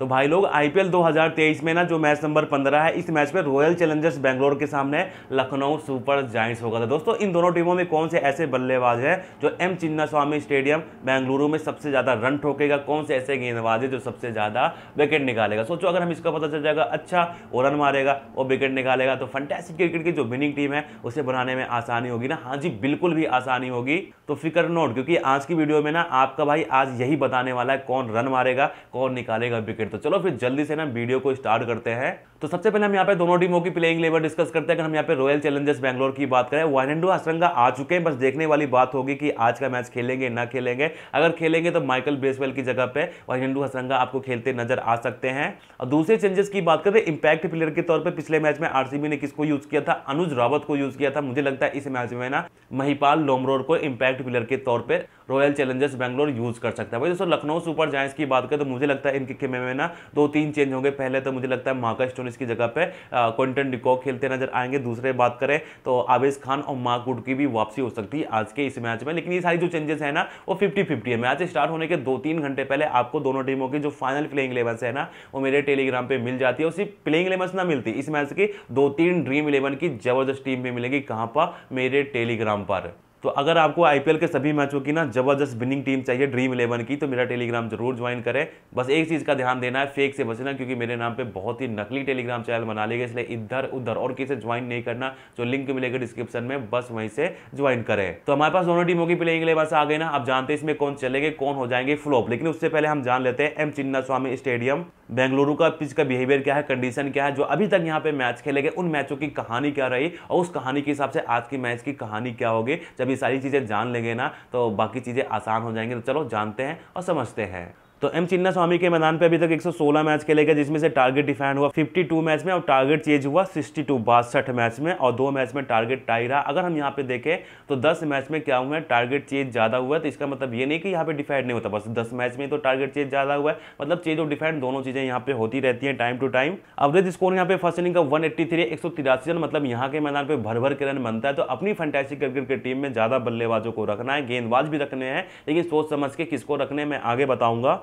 तो भाई लोग आईपीएल 2023 में ना जो मैच नंबर 15 है इस मैच में रॉयल चैलेंजर्स बेंगलोर के सामने लखनऊ सुपर जाइंट्स होगा था दोस्तों इन दोनों टीमों में कौन से ऐसे बल्लेबाज हैं जो M Chinnaswamy stadium Bengaluru में सबसे ज़्यादा रन ठोकेगा कौन से ऐसे गेंदबाज है जो सबसे ज़्यादा विकेट निकालेगा सोचो अगर हम इसका पता चल जाएगा अच्छा वो रन मारेगा और विकेट निकालेगा तो फंटेसिक क्रिकेट की जो विनिंग टीम है उसे बनाने में आसानी होगी ना हाँ जी बिल्कुल भी आसानी होगी तो फिक्र नोट क्योंकि आज की वीडियो में ना आपका भाई आज यही बताने वाला है कौन रन मारेगा कौन निकालेगा विकेट तो चलो फिर जल्दी से ना वीडियो को स्टार्ट करते हैं तो सबसे पहले हम यहाँ पे दोनों टीमों की प्लेइंग लेवल डिस्कस करते हैं अगर हम यहाँ पे रॉयल चैलेंजर्स बैंगलोर की बात करें एंड आसरंगा आ चुके हैं बस देखने वाली बात होगी कि आज का मैच खेलेंगे ना खेलेंगे अगर खेलेंगे तो माइकल बेसवेल की जगह पे एंड आसरंगा आपको खेलते नजर आ सकते हैं और दूसरे चेंजेस की बात करें इंपैक्ट प्लेयर के तौर पर पिछले मैच में आर ने किसको यूज किया था अनुज रावत को यूज किया था मुझे लगता है इस मैच में ना महिपाल लोमरोर को इम्पैक्ट प्लेयर के तौर पर रॉयल चैलेंजर्स बैंगलोर यूज कर सकता है भाई दोस्तों लखनऊ सुपर जायंट्स की बात करें तो मुझे लगता है इनके खेमे में ना दो तीन चेंज होंगे पहले तो मुझे लगता है मार्कस मोइस की जगह पर क्विंटन डिको खेलते नजर आएंगे दूसरे बात करें तो आवेज खान और मार्क वुड की भी वापसी हो सकती है आज के इस मैच में लेकिन ये सारी जो चेंजेस है ना वो फिफ्टी फिफ्टी है मैच स्टार्ट होने के दो तीन घंटे पहले आपको दोनों टीमों की जो फाइनल प्लेइंग इलेवन है ना वो मेरे टेलीग्राम पर मिल जाती है उसी प्लेइंग इलेवन ना मिलती इस मैच की दो तीन ड्रीम इलेवन की जबरदस्त टीम भी मिलेगी कहाँ पर मेरे टेलीग्राम पर तो अगर आपको आईपीएल के सभी मैचों की ना जबरदस्त विनिंग टीम चाहिए ड्रीम इलेवन की तो मेरा टेलीग्राम जरूर ज्वाइन करें बस एक चीज़ का ध्यान देना है फेक से बचना क्योंकि मेरे नाम पे बहुत ही नकली टेलीग्राम चैनल बना लेगा इसलिए इधर उधर और किसी ज्वाइन नहीं करना जो लिंक मिलेगा डिस्क्रिप्शन में बस वहीं से ज्वाइन करें तो हमारे पास दोनों टीमों की प्लेइंग इलेवन आ गए ना आप जानते हैं इसमें कौन चलेंगे कौन हो जाएंगे फ्लॉप लेकिन उससे पहले हम जान लेते हैं M Chinnaswamy stadium Bengaluru का पिच का बिहेवियर क्या है कंडीशन क्या है जो अभी तक यहाँ पे मैच खेले गए उन मैचों की कहानी क्या रही और उस कहानी के हिसाब से आज की मैच की कहानी क्या होगी जब ये सारी चीज़ें जान लेंगे ना तो बाकी चीज़ें आसान हो जाएंगी तो चलो जानते हैं और समझते हैं तो एम चिन्ना स्वामी के मैदान पे अभी तक 116 मैच खेले गए जिसमें से टारगेट डिफाइन हुआ 52 मैच में और टारगेट चेंज हुआ 62 बासठ मैच में और दो मैच में टारगेट टाई रहा अगर हम यहाँ पे देखें तो 10 मैच में क्या हुआ है टारगेट चेंज ज़्यादा हुआ है तो इसका मतलब ये नहीं कि यहाँ पे डिफाइड नहीं होता बस दस मैच में तो टारगेट चेंज ज़्यादा हुआ है मतलब चेंज और डिफाइंड दोनों चीज़ें यहाँ पे होती रहती हैं time to time average score यहाँ पे फर्स्ट इनिंग का वन एट्टी रन मतलब यहाँ के मैदान पर भर भर के रन बनता है तो अपनी फैंटेसिक क्रिकेट की टीम में ज़्यादा बल्लेबाजों को रखना है गेंदबाज भी रखने हैं लेकिन सोच समझ के किसको रखने मैं आगे बताऊँगा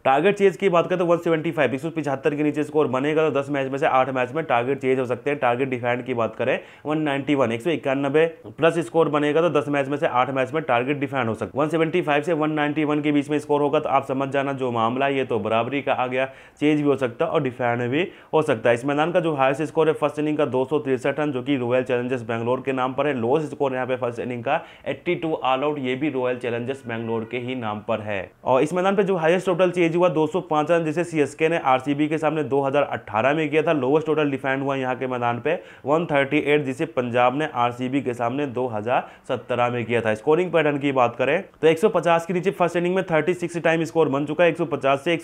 टारगेट चेज की बात करें तो वन सेवेंटी फाइव एक सौ पिछहत्तर के नीचे स्कोर बनेगा तो दस मैच में से आठ मैच में टारगेट चेज हो सकते हैं टारगेट डिफेंड की बात करें वन नाइन्टी वन एक सौ इक्यानबे प्लस स्कोर बनेगा तो दस मैच में से आठ मैच में टारगेट डिफेंड हो सकता है वन सेवेंटी फाइव से वन वन के बीच में स्कोर होगा तो आप समझ जाना जो मामला है ये तो बराबरी का आ गया चेज भी हो सकता है और डिफेंड भी हो सकता है इस मैदान का जो हाइस्ट स्कोर है फर्स्ट इनिंग का दो सौ तिरसठ रन जो कि रॉयल चैलेंजर्स बैंगलोर के नाम पर है लोएस्ट स्कोर यहाँ पे फर्स्ट इनिंग का एट्टी टू ऑल आउट ये भी रॉयल चैलेंजर्स बैंगलोर के ही नाम पर है और इस मैदान पर जो हाइस्ट टोटल चेज एज हुआ 205 रन जिसे सीएसके ने आरसीबी के सामने 2018 में किया था लोवेस्ट टोटल डिफेंड हुआ यहाँ के मैदान पे 138 जिसे पंजाब ने आरसीबी के सामने 2017 में किया था स्कोरिंग पैटर्न की बात करें तो 150 के नीचे फर्स्ट इनिंग में 36 टाइम स्कोर बन चुका है 150 से एक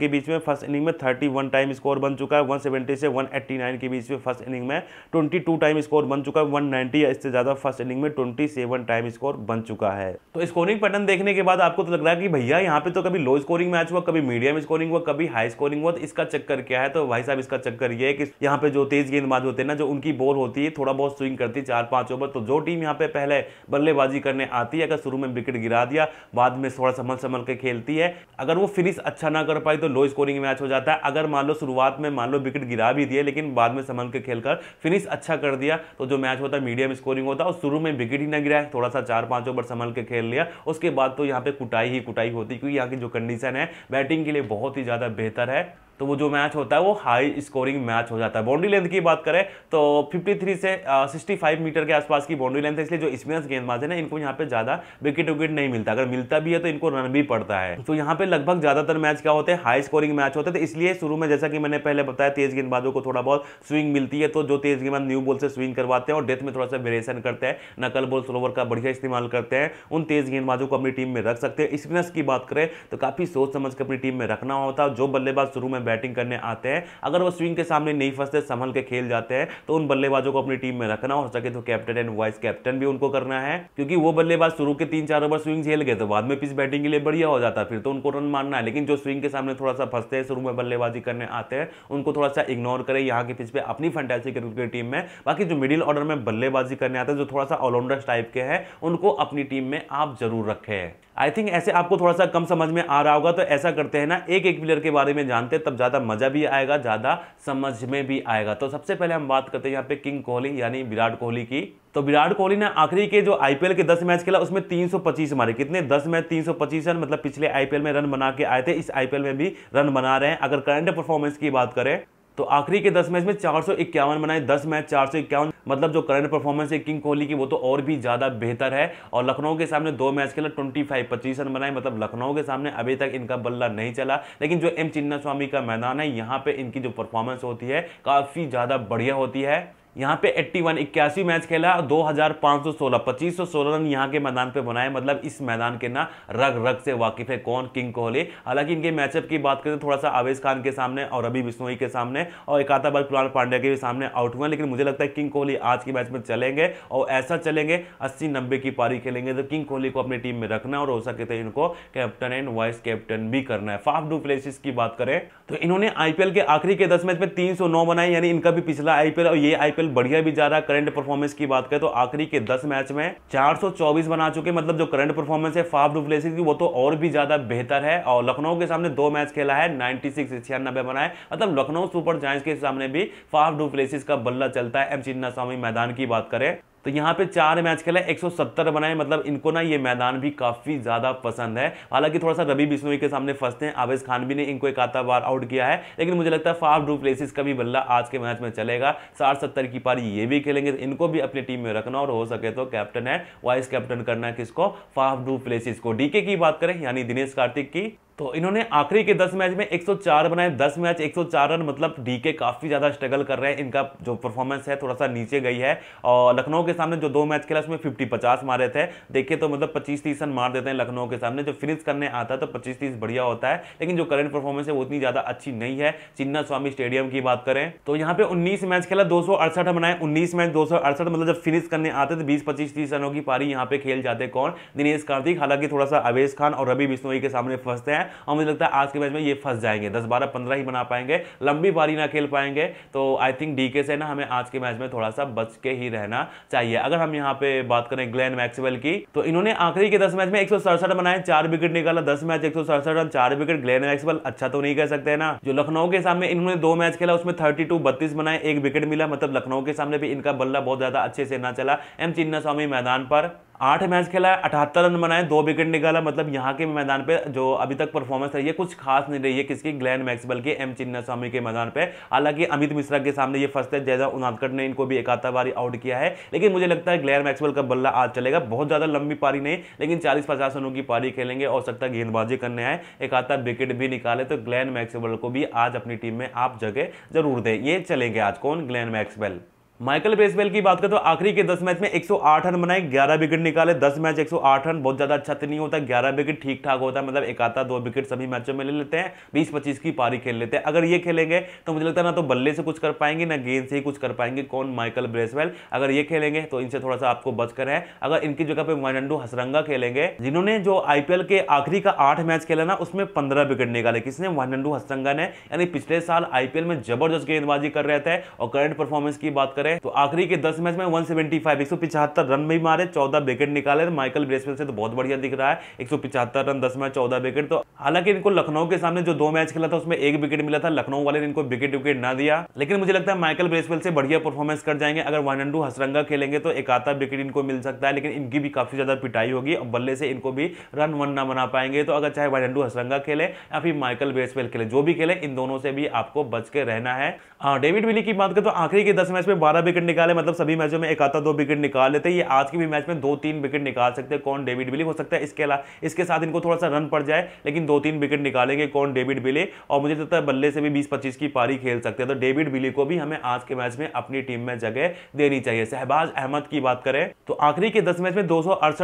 के बीच में फर्स्ट इनिंग में 31 टाइम स्कोर बन चुका है 170 से 189 के बीच में फर्स्ट इनिंग में 22 टाइम स्कोर बन चुका है वन या इससे ज़्यादा फर्स्ट इनिंग में 27 टाइम स्कोर बन चुका है तो स्कोरिंग पैटर्न देखने के बाद आपको तो लग रहा है कि भैया यहाँ पे तो कभी लो स्कोरिंग मैच हुआ हुआ कभी मीडियम स्कोरिंग हुआ कभी हाई स्कोरिंग हुआ तो इसका चक्कर क्या है तो भाई साहब इसका चक्कर ये है कि यहाँ पे जो तेज गेंदबाज होते हैं ना जो उनकी बॉल होती है थोड़ा बहुत स्विंग करती है चार पांच ओवर तो जो टीम यहाँ पे पहले बल्लेबाजी करने आती है अगर शुरू में विकेट गिरा दिया बाद में थोड़ा संभल संभल के खेलती है अगर वो फिनिश अच्छा ना कर पाई तो लो स्कोरिंग मैच हो जाता है अगर मान लो शुरुआत में मान लो विकेट गिरा भी दिया लेकिन बाद में संभल के खेलकर फिनिश अच्छा कर दिया तो जो मैच होता है मीडियम स्कोरिंग होता है और शुरू में विकेट ही ना गिराए थोड़ा सा चार पांच ओवर संभल के खेल लिया उसके बाद तो यहाँ पे कुटाई ही कुटाई होती क्योंकि यहाँ की जो कंडीशन है बैटिंग के लिए बहुत ही ज़्यादा बेहतर है तो वो जो मैच होता है वो हाई स्कोरिंग मैच हो जाता है बाउंड्री लेंथ की बात करें तो 53 से सिक्सटी फाइव मीटर के आसपास की बाउंड्री लेंथ है इसलिए जो स्पिनर्स गेंदबाज है ना इनको यहाँ पे ज़्यादा विकेट विकेट नहीं मिलता अगर मिलता भी है तो इनको रन भी पड़ता है तो यहाँ पे लगभग ज़्यादातर मैच क्या होते हैं हाई स्कोरिंग मैच होते हैं तो इसलिए शुरू में जैसा कि मैंने पहले बताया तेज गेंदबाजों को थोड़ा बहुत स्विंग मिलती है तो जो तेज गेंदबाज न्यू बॉल से स्विंग करवाते हैं और डेथ में थोड़ा सा वेरिएशन करते हैं नकल बॉल स्लोवर का बढ़िया इस्तेमाल करते हैं उन तेज गेंदबाजों को अपनी टीम में रख सकते हैं स्पिनर्स की बात करें तो काफ़ी सोच समझ कर अपनी टीम में रखना होता है जो बल्लेबाज शुरू में बैटिंग करने आते हैं अगर वो स्विंग के सामने नहीं फंसते संभल के खेल जाते हैं तो उन बल्लेबाजों को अपनी टीम में रखना हो सके तो कैप्टन एंड वाइस कैप्टन भी उनको करना है क्योंकि वो बल्लेबाज शुरू के तीन चार ओवर स्विंग झेल गए तो बाद में पिच बैटिंग के लिए बढ़िया हो जाता फिर तो उनको रन मारना है लेकिन जो स्विंग के सामने थोड़ा सा फंसते हैं शुरू में बल्लेबाजी करने आते हैं उनको थोड़ा सा इग्नोर करें यहाँ के पिच पे अपनी फैंटेसी क्रिकेट की टीम में बाकी जो मिडिल ऑर्डर में बल्लेबाजी करने आते हैं जो थोड़ा सा ऑलराउंडर्स टाइप के हैं उनको अपनी टीम में आप जरूर रखें आई थिंक ऐसे आपको थोड़ा सा कम समझ में आ रहा होगा तो ऐसा करते हैं ना एक एक प्लेयर के बारे में जानते हैं तब ज़्यादा मज़ा भी आएगा ज़्यादा समझ में भी आएगा तो सबसे पहले हम बात करते हैं यहाँ पे किंग कोहली यानी विराट कोहली की तो विराट कोहली ने आखिरी के जो आईपीएल के 10 मैच खेला उसमें 325 मारे कितने 10 मैच 325 रन मतलब पिछले आईपीएल में रन बना के आए थे इस आईपीएल में भी रन बना रहे हैं अगर करंट परफॉर्मेंस की बात करें तो आखिरी के दस मैच में चार सौ इक्यावन बनाए दस मैच चार सौ इक्यावन मतलब जो करंट परफॉर्मेंस है किंग कोहली की वो तो और भी ज़्यादा बेहतर है और लखनऊ के सामने दो मैच खेला ट्वेंटी फाइव पच्चीस रन बनाए मतलब लखनऊ के सामने अभी तक इनका बल्ला नहीं चला लेकिन जो एम चिन्ना स्वामी का मैदान है यहाँ पर इनकी जो परफॉर्मेंस होती है काफ़ी ज़्यादा बढ़िया होती है यहाँ पे 81 वन इक्यासी मैच खेला और दो हज़ार सौ सोलह पच्चीस सौ सोलह रन यहाँ के मैदान पे बनाए मतलब इस मैदान के ना रग रग से वाकिफ है कौन किंग कोहली हालांकि इनके मैचअप की बात करें तो थोड़ा सा आवेश खान के सामने और रवि बिश्नोई के सामने और एकाता बल कुणाल पांड्या के भी सामने आउट हुए लेकिन मुझे लगता है किंग कोहली आज के मैच में चलेंगे और ऐसा चलेंगे अस्सी नब्बे की पारी खेलेंगे तो किंग कोहली को अपनी टीम में रखना और हो सके तो इनको कैप्टन एंड वाइस कैप्टन भी करना है फाफ डू प्लेसिस की बात करें तो इन्होंने आईपीएल के आखिरी के दस मैच में तीन बनाए यानी इनका भी पिछला आईपीएल और ये आईपीएल आईपीएल बढ़िया भी जा रहा है करंट परफॉर्मेंस की बात करें तो आखिरी के दस मैच में 424 बना चुके मतलब जो करंट परफॉर्मेंस है फाफ डुप्लेसी की वो तो और भी ज्यादा बेहतर है और लखनऊ के सामने दो मैच खेला है नाइनटी सिक्स छियानबे बनाए मतलब लखनऊ सुपर जायंट्स के सामने भी फाफ डुप्लेसिस का बल्ला चलता है एम चिन्ना स्वामी मैदान की बात करें तो यहाँ पे चार मैच खेले 170 बनाए मतलब इनको ना ये मैदान भी काफ़ी ज़्यादा पसंद है हालांकि थोड़ा सा रवि बिश्नोई के सामने फंसते हैं आवेश खान भी ने इनको एक आता बार आउट किया है लेकिन मुझे लगता है फाफ डू प्लेसिस का भी बल्ला आज के मैच में चलेगा साठ सत्तर की पारी ये भी खेलेंगे तो इनको भी अपनी टीम में रखना और हो सके तो कैप्टन है वाइस कैप्टन करना है किसको फाफ डू प्लेसिस को डीके की बात करें यानी दिनेश कार्तिक की तो इन्होंने आखिरी के 10 मैच में 104 बनाए 10 मैच 104 रन मतलब डीके काफ़ी ज़्यादा स्ट्रगल कर रहे हैं इनका जो परफॉर्मेंस है थोड़ा सा नीचे गई है और लखनऊ के सामने जो दो मैच खेला उसमें 50 50 मारे थे देखिए तो मतलब 25 30 रन मार देते हैं लखनऊ के सामने जो फिनिश करने आता तो पच्चीस तीस बढ़िया होता है लेकिन जो करंट परफॉर्मेंस है वो उतनी ज़्यादा अच्छी नहीं है चिन्ना स्वामी स्टेडियम की बात करें तो यहाँ पे उन्नीस मैच खेला दो सौ बनाए उन्नीस मैच दो मतलब जब फिनिश करने आते तो बीस पच्चीस तीस रनों की पारी यहाँ पे खेल जाते कौन दिनेश कार्तिक हालांकि थोड़ा सा अवेश खान और रवि बिश्नोई के सामने फंसते हैं है और मुझे लगता है आज के मैच में ये फंस जाएंगे दस बारह पंद्रह ही बना पाएंगे लंबी पारी ना खेल पाएंगे तो आई थिंक डी से ना हमें आज के मैच में थोड़ा सा बच के ही रहना चाहिए अगर हम यहाँ पे बात करें ग्लैन मैक्सवेल की तो इन्होंने आखिरी के दस मैच में एक बनाए चार विकेट निकाला दस मैच एक रन चार विकेट ग्लैन मैक्सवेल अच्छा तो नहीं कह सकते ना जो लखनऊ के सामने इन्होंने दो मैच खेला उसमें थर्टी टू बनाए एक विकेट मिला मतलब लखनऊ के सामने भी इनका बल्ला बहुत ज्यादा अच्छे से ना चला एम चिन्ना स्वामी मैदान पर आठ मैच खेला है अठहत्तर रन बनाए दो विकेट निकाला मतलब यहाँ के मैदान पे जो अभी तक परफॉर्मेंस रही है कुछ खास नहीं रही है किसकी ग्लैन मैक्सबल की एम चिन्नास्वामी के मैदान पे हालांकि अमित मिश्रा के सामने ये फर्स्ट है जयजा उनादकट ने इनको भी एकाता बारी आउट किया है लेकिन मुझे लगता है ग्लैन मैक्सबल का बल्ला आज चलेगा बहुत ज़्यादा लंबी पारी नहीं लेकिन चालीस पचास रनों की पारी खेलेंगे और सकता गेंदबाजी करने आए एक आधा विकेट भी निकाले तो ग्लैन मैक्सवेल को भी आज अपनी टीम में आप जगह जरूर दें ये चलेंगे आज कौन ग्लैन मैक्सवेल माइकल बेसवेल की बात करें तो आखिरी के 10 मैच में 108 रन बनाए 11 विकेट निकाले 10 मैच 108 रन बहुत ज़्यादा अच्छा तो नहीं होता 11 विकेट ठीक ठाक होता है मतलब एक आता दो विकेट सभी मैचों में ले लेते हैं 20-25 की पारी खेल लेते हैं अगर ये खेलेंगे तो मुझे लगता है ना तो बल्ले से कुछ कर पाएंगे ना गेंद से ही कुछ कर पाएंगे कौन माइकल ब्रेसवेल अगर ये खेलेंगे तो इनसे थोड़ा सा आपको बचकर है अगर इनकी जगह पे माइनडू हसरंगा खेलेंगे जिन्होंने जो आईपीएल के आखिरी का आठ मैच खेला ना उसमें पंद्रह विकेट निकाले किसने माइनडू हसरंगा ने यानी पिछले साल आईपीएल में जबरदस्त गेंदबाजी कर रहे थे और करंट परफॉर्मेंस की बात करें गए तो आखिरी के दस मैच में वन सेवेंटी रन भी मारे चौदह विकेट निकाले तो माइकल ब्रेसवेल से तो बहुत बढ़िया दिख रहा है एक रन दस मैच चौदह विकेट तो हालांकि इनको लखनऊ के सामने जो दो मैच खेला था उसमें एक विकेट मिला था लखनऊ वाले ने इनको विकेट विकेट ना दिया लेकिन मुझे लगता है माइकल ब्रेसवेल से बढ़िया परफॉर्मेंस कर जाएंगे अगर वन वानंडू हसरंगा खेलेंगे तो एक आता विकेट इनको मिल सकता है लेकिन इनकी भी काफी ज्यादा पिटाई होगी और बल्ले से इनको भी रन वन ना बना पाएंगे तो अगर चाहे वन वानंडू हसरंगा खेले या फिर माइकल ब्रेसवेल खेले जो भी खेले इन दोनों से भी आपको बच के रहना है डेविड विली की बात करें तो आखिरी के दस मैच में बारह विकेट निकाले मतलब सभी मैचों में एक आता दो विकेट निकाल लेते हैं ये आज के भी मैच में दो तीन विकेट निकाल सकते हैं कौन डेविड बिले हो सकता है इसके अलावा इसके साथ इनको थोड़ा सा रन पड़ जाए लेकिन दो तीन विकेट निकालेंगे कौन डेविड बिले और मुझे तो लगता है बल्ले से भी बीस पच्चीस की पारी खेल सकते हैं तो डेविड बिले को भी हमें आज के मैच में अपनी टीम में जगह देनी चाहिए शहबाज अहमद की बात करें तो आखिरी के दस मैच में दो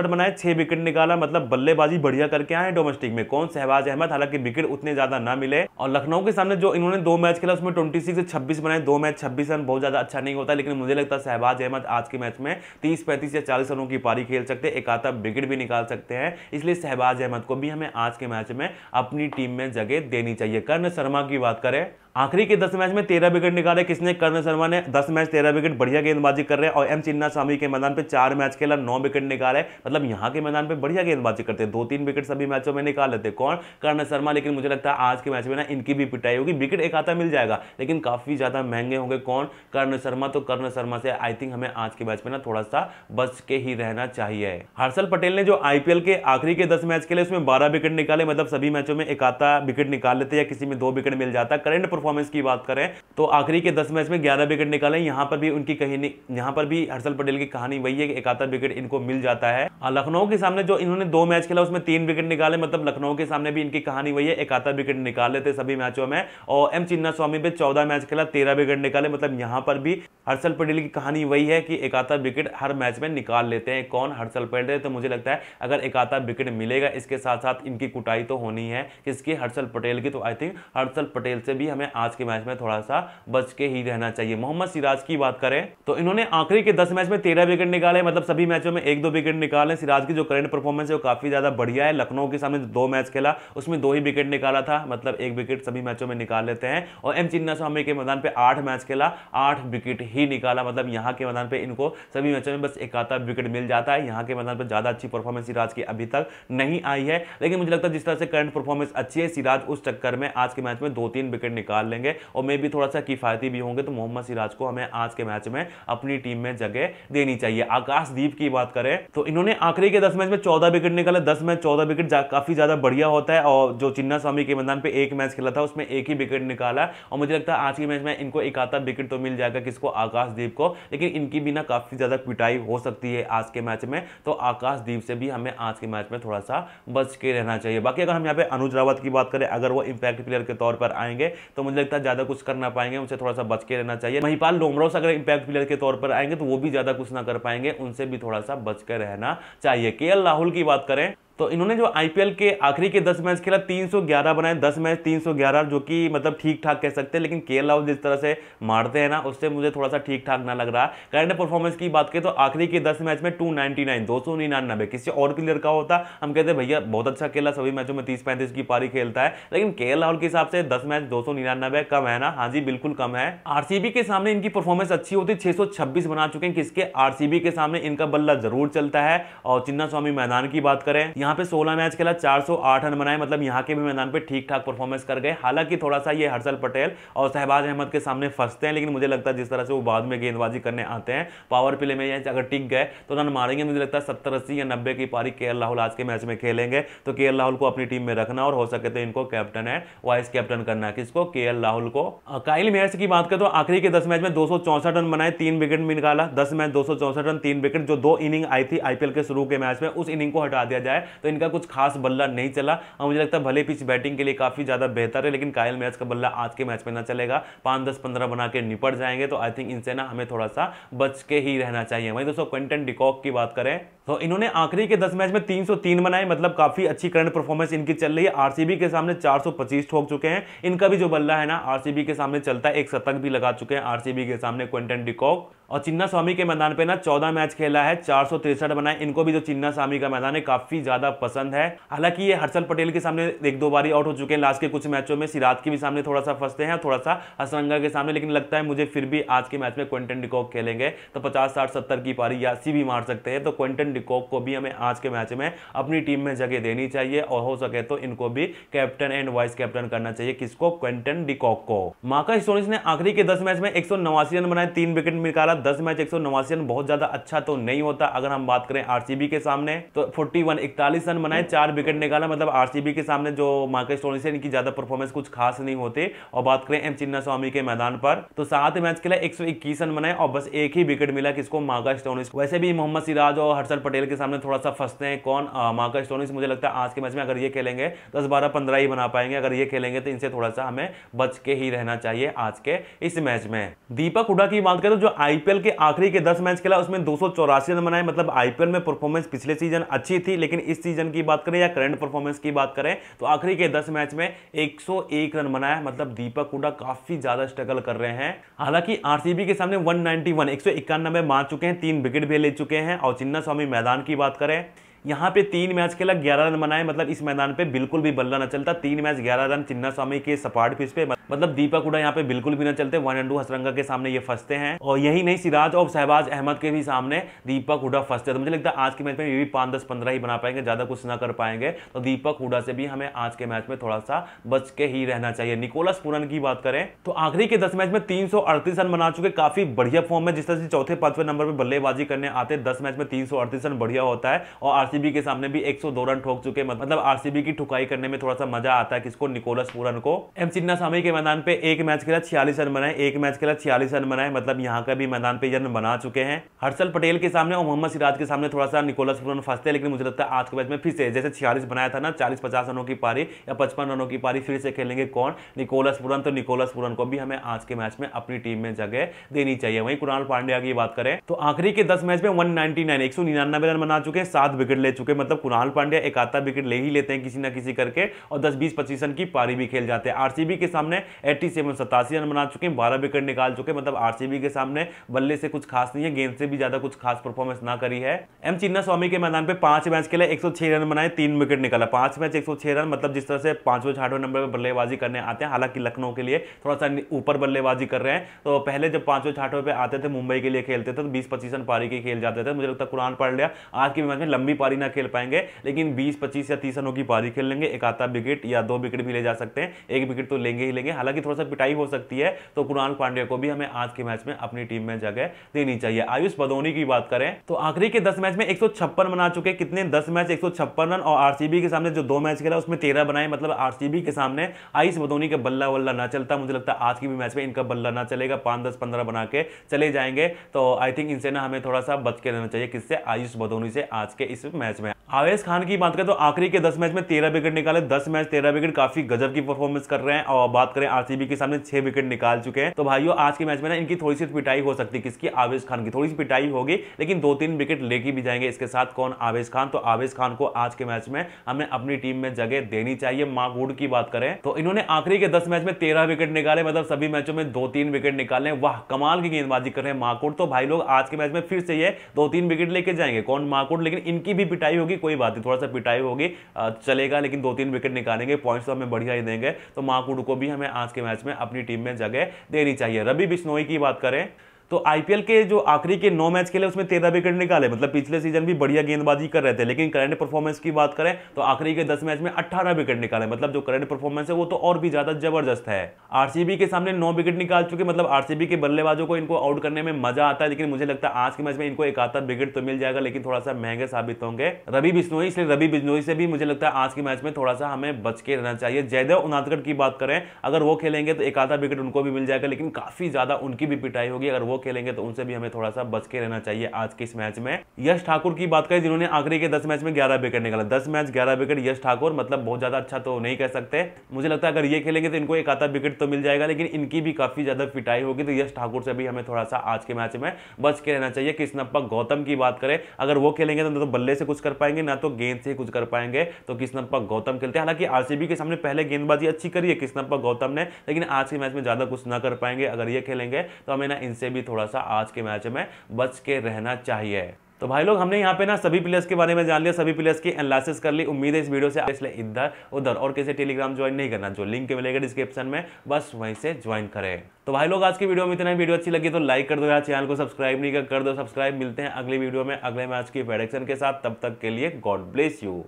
बनाए छह विकेट निकाला मतलब बल्लेबाजी बढ़िया करके आए डोमेस्टिक में कौन शहबाज अहमद हालांकि विकेट उतने ज्यादा ना मिले और लखनऊ के सामने जो इन्होंने दो मैच खेला उसमें ट्वेंटी से छब्बीस बनाए दो मैच छब्बीस रन बहुत ज्यादा अच्छा नहीं होता लेकिन लेकिन मुझे लगता है शहबाज अहमद आज के मैच में तीस पैंतीस या चालीस रनों की पारी खेल सकते हैं एकाता विकेट भी निकाल सकते हैं इसलिए शहबाज अहमद को भी हमें आज के मैच में अपनी टीम में जगह देनी चाहिए कर्ण शर्मा की बात करें आखिरी के दस मैच में तेरह विकेट निकाले किसने कर्ण शर्मा ने दस मैच तेरह विकेट बढ़िया गेंदबाजी कर रहे हैं और एम चिन्ना स्वामी के मैदान पे चार मैच खेला नौ विकेट निकाले मतलब यहाँ के मैदान पे बढ़िया गेंदबाजी करते हैं दो तीन विकेट सभी मैचों में निकाल लेते कौन कर्ण शर्मा लेकिन मुझे लगता है आज के मैच में ना इनकी भी पिटाई होगी विकेट एक आता मिल जाएगा लेकिन काफ़ी ज़्यादा महंगे होंगे कौन कर्ण शर्मा तो कर्ण शर्मा से आई थिंक हमें आज के मैच में ना थोड़ा सा बच के ही रहना चाहिए हर्षल पटेल ने जो आईपीएल के आखिरी के दस मैच खेले उसमें बारह विकेट निकाले मतलब सभी मैचों में एक आता विकेट निकाल लेते या किसी में दो विकेट मिल जाता करेंट परफॉर्म परफॉर्मेंस की बात करें तो आखिरी के दस मैच में ग्यारह विकेट निकाले यहाँ पर भी उनकी कहीं यहाँ पर भी हर्षल पटेल की कहानी वही है कि एकाधा विकेट इनको मिल जाता है हाँ, लखनऊ के सामने जो इन्होंने दो मैच खेला उसमें तीन विकेट निकाले मतलब लखनऊ के सामने भी इनकी कहानी वही है एकाधा विकेट निकाल लेते सभी मैचों में और एम चिन्ना स्वामी भी चौदह मैच खेला तेरह विकेट निकाले मतलब यहाँ पर भी हर्षल पटेल की कहानी वही है कि एकाधा विकेट हर मैच में निकाल लेते हैं कौन हर्षल पटेल तो मुझे लगता है अगर एकाधा विकेट मिलेगा इसके साथ साथ इनकी कुटाई तो होनी है किसकी हर्षल पटेल की तो आई थिंक हर्षल पटेल से भी हमें हमें आज के मैच में थोड़ा सा बच के ही रहना चाहिए मोहम्मद सिराज की बात करें तो इन्होंने आखिरी के दस मैच में तेरह विकेट निकाले मतलब सभी मैचों में एक दो विकेट निकाले सिराज की जो करेंट परफॉर्मेंस है वो काफी ज्यादा बढ़िया है लखनऊ के सामने दो मैच खेला उसमें दो ही विकेट निकाला था मतलब एक विकेट सभी मैचों में निकाल लेते हैं और एम चिन्ना स्वामी के मैदान पर आठ मैच खेला आठ विकेट ही निकाला मतलब यहाँ के मैदान पर इनको सभी मैचों में बस एक आता विकेट मिल जाता है यहाँ के मैदान पर ज़्यादा अच्छी परफॉर्मेंस सिराज की अभी तक नहीं आई है लेकिन मुझे लगता है जिस तरह से करंट परफॉर्मेंस अच्छी है सिराज उस चक्कर में आज के मैच में दो तीन विकेट निकाल निकाल लेंगे और मे भी थोड़ा सा किफ़ायती भी होंगे तो मोहम्मद सिराज को हमें आज के मैच में अपनी टीम में जगह देनी चाहिए आकाशदीप की बात करें तो इन्होंने आखिरी के दस मैच में चौदह विकेट निकाले दस मैच चौदह विकेट काफ़ी ज़्यादा बढ़िया होता है और जो चिन्ना स्वामी के मैदान पर एक मैच खेला था उसमें एक ही विकेट निकाला और मुझे लगता है आज के मैच में इनको एक आता विकेट तो मिल जाएगा किसको आकाशदीप को लेकिन इनकी भी ना काफ़ी ज़्यादा पिटाई हो सकती है आज के मैच में तो आकाशदीप से भी हमें आज के मैच में थोड़ा सा बच के रहना चाहिए बाकी अगर हम यहाँ पे अनुज रावत की बात करें अगर वो इंपैक्ट प्लेयर के तौर पर आएंगे तो मुझे लगता है ज़्यादा कुछ कर ना पाएंगे उनसे थोड़ा सा बच के रहना चाहिए महिपाल लोमरोस अगर इंपैक्ट प्लेयर के तौर पर आएंगे तो वो भी ज़्यादा कुछ ना कर पाएंगे उनसे भी थोड़ा सा बच के रहना चाहिए के राहुल की बात करें तो इन्होंने जो आईपीएल के आखिरी के 10 मैच खेला 311 बनाए 10 मैच 311 जो कि मतलब ठीक ठाक कह सकते हैं लेकिन के राहुल जिस तरह से मारते हैं ना उससे मुझे थोड़ा सा ठीक ठाक ना लग रहा है करंट परफॉर्मेंस की बात करें तो आखिरी के 10 मैच में 299 निन्यानबे किसी और प्लेयर का होता हम कहते हैं भैया बहुत अच्छा खेला सभी मैचों में तीस पैंतीस की पारी खेलता है लेकिन के राहुल के हिसाब से दस मैच दो कम है ना हाँ जी बिल्कुल कम है आर के सामने इनकी परफॉर्मेंस अच्छी होती छः बना चुके हैं किसके आरसीबी के सामने इनका बल्ला जरूर चलता है और चिन्ना स्वामी मैदान की बात करें यहाँ पे 16 मैच खेला 408 रन बनाए मतलब यहाँ के भी मैदान पे ठीक ठाक परफॉर्मेंस कर गए हालांकि थोड़ा सा ये हर्षल पटेल और शहबाज अहमद के सामने फंसते हैं लेकिन मुझे लगता है जिस तरह से वो बाद में गेंदबाजी करने आते हैं पावर प्ले में अगर टिक गए तो रन मारेंगे मुझे लगता है सत्तर अस्सी या नब्बे की पारी के राहुल आज के मैच में खेलेंगे तो के राहुल को अपनी टीम में रखना और हो सके तो इनको कैप्टन है वाइस कैप्टन करना किसको के राहुल को काइल मेयर्स की बात करें तो आखिरी के दस मैच में दो रन बनाए तीन विकेट भी निकाला दस मैच दो रन तीन विकेट जो दो इनिंग आई थी आईपीएल के शुरू के मैच में उस इनिंग को हटा दिया जाए तो इनका कुछ खास बल्ला नहीं चला और मुझे लगता है भले पिच बैटिंग के लिए काफ़ी ज़्यादा बेहतर है लेकिन कायल मैच का बल्ला आज के मैच में ना चलेगा पांच दस पंद्रह बना के निपट जाएंगे तो आई थिंक इनसे ना हमें थोड़ा सा बच के ही रहना चाहिए वही दोस्तों क्विंटन डिकॉक की बात करें तो इन्होंने आखिरी के 10 मैच में 303 बनाए मतलब काफी अच्छी करंट परफॉर्मेंस इनकी चल रही है आरसीबी के सामने 425 ठोक चुके हैं इनका भी जो बल्ला है ना आरसीबी के सामने चलता है एक शतक भी लगा चुके हैं आरसीबी के सामने क्विंटन डिकॉक और चिन्ना स्वामी के मैदान पे ना चौदह मैच खेला है चार सौ तिरसठ बनाए इनको भी जो चिन्ना स्वामी का मैदान है काफी ज्यादा पसंद है हालांकि ये हर्षल पटेल के सामने एक दो बारी आउट हो चुके हैं लास्ट के कुछ मैचों में सिराज के भी सामने थोड़ा सा फंसते हैं थोड़ा सा हसरंगा के सामने लेकिन लगता है मुझे फिर भी आज के मैच में क्वेंटन डिकॉक खेलेंगे तो पचास साठ सत्तर की पारी या सी भी मार सकते हैं तो क्वेंटन डिकॉक को भी हमें आज के मैच में अपनी टीम में जगह देनी चाहिए और हो सके तो इनको भी कैप्टन एंड वाइस कैप्टन करना चाहिए किसको क्वेंटन डिकॉक को माका स्टोनिस ने आखिरी के दस मैच में एक रन बनाए तीन विकेट निकाला दस मैच एक रन बहुत ज्यादा अच्छा तो नहीं होता अगर हम बात करें आरसीबी के सामने तो फोर्टी वन इकतालीस रन बनाए चार विकेट निकाला मतलब आरसीबी के सामने जो मार्केट टोनी से इनकी ज्यादा परफॉर्मेंस कुछ खास नहीं होते और बात करें एम चिन्ना स्वामी के मैदान पर तो सात मैच के लिए एक रन बनाए और बस एक ही विकेट मिला किसको मार्कस टोनिस वैसे भी मोहम्मद सिराज और हर्षल पटेल के सामने थोड़ा सा फंसते हैं कौन मार्कस टोनिस मुझे लगता है आज के मैच में अगर ये खेलेंगे दस बारह पंद्रह ही बना पाएंगे अगर ये खेलेंगे तो इनसे थोड़ा सा हमें बच के ही रहना चाहिए आज के इस मैच में दीपक हुडा की बात करें तो जो आई आईपीएल के आखिरी के दस मैच खेला उसमें दो रन बनाए मतलब आईपीएल में परफॉर्मेंस पिछले सीजन अच्छी थी लेकिन इस सीजन की बात करें या करंट परफॉर्मेंस की बात करें तो आखिरी के दस मैच में 101 रन बनाया मतलब दीपक हुडा काफी ज्यादा स्ट्रगल कर रहे हैं हालांकि आरसीबी के सामने वन नाइनटी मार चुके हैं तीन विकेट भी ले चुके हैं और चिन्ना स्वामी मैदान की बात करें यहाँ पे तीन मैच खेला ग्यारह रन बनाए मतलब इस मैदान पे बिल्कुल भी बल्ला ना चलता तीन मैच ग्यारह रन चिन्ना स्वामी के सपाट पिच पे मतलब दीपक उड़ा यहाँ पे बिल्कुल भी ना चलते वन टू हसरंगा के सामने ये फंसते हैं और यही नहीं सिराज और शहबाज अहमद के भी सामने दीपक हुडा फंसते तो मुझे लगता है आज के मैच में ये भी पांच दस पंद्रह ही बना पाएंगे ज़्यादा कुछ ना कर पाएंगे तो दीपक हुडा से भी हमें आज के मैच में थोड़ा सा बच के ही रहना चाहिए निकोलस पूरन की बात करें तो आखिरी के दस मैच में तीन रन बना चुके काफी बढ़िया फॉर्म है जिस तरह से चौथे पांचवें नंबर पर बल्लेबाजी करने आते दस मैच में तीन रन बढ़िया होता है और आरसी आरसीबी के सामने भी 102 रन ठोक चुके हैं मतलब आरसीबी की ठुकाई करने में थोड़ा सा मजा आता है किसको निकोलस पूरन को एम चिन्नासामी के मैदान पे एक मैच के लिए छियालीस रन बनाए एक मैच के लिए छियालीस रन बनाए मतलब यहाँ का भी मैदान पे रन बना चुके हैं हर्षल पटेल के सामने और मोहम्मद सिराज के सामने थोड़ा सा निकोलस पूरन फंसते लेकिन मुझे लगता है आज के मैच में फिर से जैसे छियालीस बनाया था ना चालीस पचास रनों की पारी या पचपन रनों की पारी फिर से खेलेंगे कौन निकोलस पूरन तो निकोलस पूरन को भी हमें आज के मैच में अपनी टीम में जगह देनी चाहिए वही कुणाल पांड्या की बात करें तो आखिरी के दस मैच में वन नाइनटी रन बना चुके हैं सात विकेट विकेट ले चुके मतलब कुणाल पांड्या एक आता विकेट ले ही लेते हैं किसी ना किसी करके और दस बीस पच्चीस रन की पारी भी खेल जाते हैं आरसीबी के सामने एट्टी सेवन सतासी रन बना चुके हैं बारह विकेट निकाल चुके मतलब आरसीबी के सामने बल्ले से कुछ खास नहीं है गेंद से भी ज्यादा कुछ खास परफॉर्मेंस ना करी है एम चिन्ना स्वामी के मैदान पर पांच मैच खेले एक रन बनाए तीन विकेट निकाला पांच मैच एक रन मतलब जिस तरह से पांचवें छठवें नंबर पर बल्लेबाजी करने आते हैं हालांकि लखनऊ के लिए थोड़ा सा ऊपर बल्लेबाजी कर रहे हैं तो पहले जब पांचवें छठवें पे आते थे मुंबई के लिए खेलते थे तो बीस पच्चीस रन पारी के खेल जाते थे मुझे लगता है कुरान पढ़ लिया आज के मैच में लंबी पारी ना खेल पाएंगे लेकिन बीस पच्चीस या तीस रनों की पारी खेल लेंगे एक आधा विकेट या दो विकेट भी ले जा सकते हैं एक विकेट तो लेंगे ही लेंगे हालांकि थोड़ा सा पिटाई हो सकती है तो कुणाल पांडे को भी हमें आज के मैच में अपनी टीम में जगह देनी चाहिए आयुष बदोनी की बात करें तो आखिरी के दस मैच में एक बना चुके कितने दस मैच एक रन और आरसीबी के सामने जो दो मैच खेला उसमें तेरह बनाए मतलब आरसीबी के सामने आयुष बदोनी का बल्ला वल्ला ना चलता मुझे लगता है आज की भी मैच में इनका बल्ला ना चलेगा पांच दस पंद्रह बना के चले जाएंगे तो आई थिंक इनसे ना हमें थोड़ा सा बच के रहना चाहिए किससे आयुष बदोनी से आज के इस मैच में आवेश खान की बात करें तो आखिरी के 10 मैच में 13 विकेट निकाले 10 मैच 13 विकेट काफी गजब की परफॉर्मेंस कर रहे हैं और बात करें आरसीबी के सामने 6 विकेट निकाल चुके हैं तो भाइयों आज के मैच में ना इनकी थोड़ी सी पिटाई हो सकती है किसकी आवेश खान की थोड़ी सी पिटाई होगी लेकिन दो तीन विकेट लेके भी जाएंगे इसके साथ कौन आवेश खान तो आवेश खान को आज के मैच में हमें अपनी टीम में जगह देनी चाहिए मार्क वुड की बात करें तो इन्होंने आखिरी के दस मैच में तेरह विकेट निकाले मतलब सभी मैचों में दो तीन विकेट निकाले वाह कमाल की गेंदबाजी कर रहे हैं मार्कवुड तो भाई लोग आज के मैच में फिर से ये दो तीन विकेट लेके जाएंगे कौन मार्कवुड लेकिन इनकी भी पिटाई होगी कोई बात नहीं थोड़ा सा पिटाई होगी चलेगा लेकिन दो तीन विकेट निकालेंगे पॉइंट्स तो हमें बढ़िया ही देंगे तो माकुड को भी हमें आज के मैच में अपनी टीम में जगह देनी चाहिए रवि बिश्नोई की बात करें तो आईपीएल के जो आखिरी के नौ मैच खेले उसमें तेरह विकेट निकाले मतलब पिछले सीजन भी बढ़िया गेंदबाजी कर रहे थे लेकिन करंट परफॉर्मेंस की बात करें तो आखिरी के दस मैच में अट्ठारह विकेट निकाले मतलब जो करंट परफॉर्मेंस है वो तो और भी ज्यादा जबरदस्त है आरसीबी के सामने नौ विकेट निकाल चुके मतलब आरसीबी के बल्लेबाजों को इनको आउट करने में मजा आता है लेकिन मुझे लगता है आज के मैच में इनको एक आधा विकेट तो मिल जाएगा लेकिन थोड़ा सा महंगे साबित होंगे रवि बिश्नोई इसलिए रवि बिश्नोई से भी मुझे लगता है आज के मैच में थोड़ा सा हमें बच के रहना चाहिए जयदेव उनादगढ़ की बात करें अगर वो खेलेंगे तो एक आधा विकेट उनको भी मिल जाएगा लेकिन काफी ज्यादा उनकी भी पिटाई होगी अगर वो खेलेंगे तो उनसे भी हमें थोड़ा सा बच के रहना चाहिए आज के इस मैच में यश ठाकुर की बात करें जिन्होंने आखिरी के दस मैच में ग्यारह विकेट निकाला दस मैच ग्यारह विकेट यश ठाकुर मतलब बहुत ज्यादा अच्छा तो नहीं कह सकते मुझे लगता है अगर ये खेलेंगे तो इनको एक आधा विकेट तो मिल जाएगा लेकिन इनकी भी काफी ज्यादा फिटाई होगी तो यश ठाकुर से भी हमें थोड़ा सा आज के मैच में बच के रहना चाहिए किसनप्पा गौतम की बात करें अगर वो खेलेंगे तो ना तो बल्ले से कुछ कर पाएंगे ना तो गेंद से कुछ कर पाएंगे तो किसनप्पा गौतम खेलते हैं हालांकि आरसीबी के सामने पहले गेंदबाजी अच्छी करी है किसनप्पा गौतम ने लेकिन आज के मैच में ज्यादा कुछ ना कर पाएंगे अगर ये खेलेंगे तो हमें ना इनसे भी थोड़ा सा आज के मैच में बच के रहना चाहिए तो भाई लोग हमने यहाँ पे ना सभी प्लेयर्स के बारे में जान लिया सभी प्लेयर्स की एनालिसिस कर ली उम्मीद है इस वीडियो से इसलिए इधर उधर और किसी टेलीग्राम ज्वाइन नहीं करना जो लिंक मिलेगा डिस्क्रिप्शन में बस वहीं से ज्वाइन करें तो भाई लोग आज की वीडियो में इतना ही वीडियो अच्छी लगी तो लाइक कर दो यार चैनल को सब्सक्राइब नहीं कर, दो सब्सक्राइब मिलते हैं अगली वीडियो में अगले मैच की प्रेडिक्शन के साथ तब तक के लिए गॉड ब्लेस यू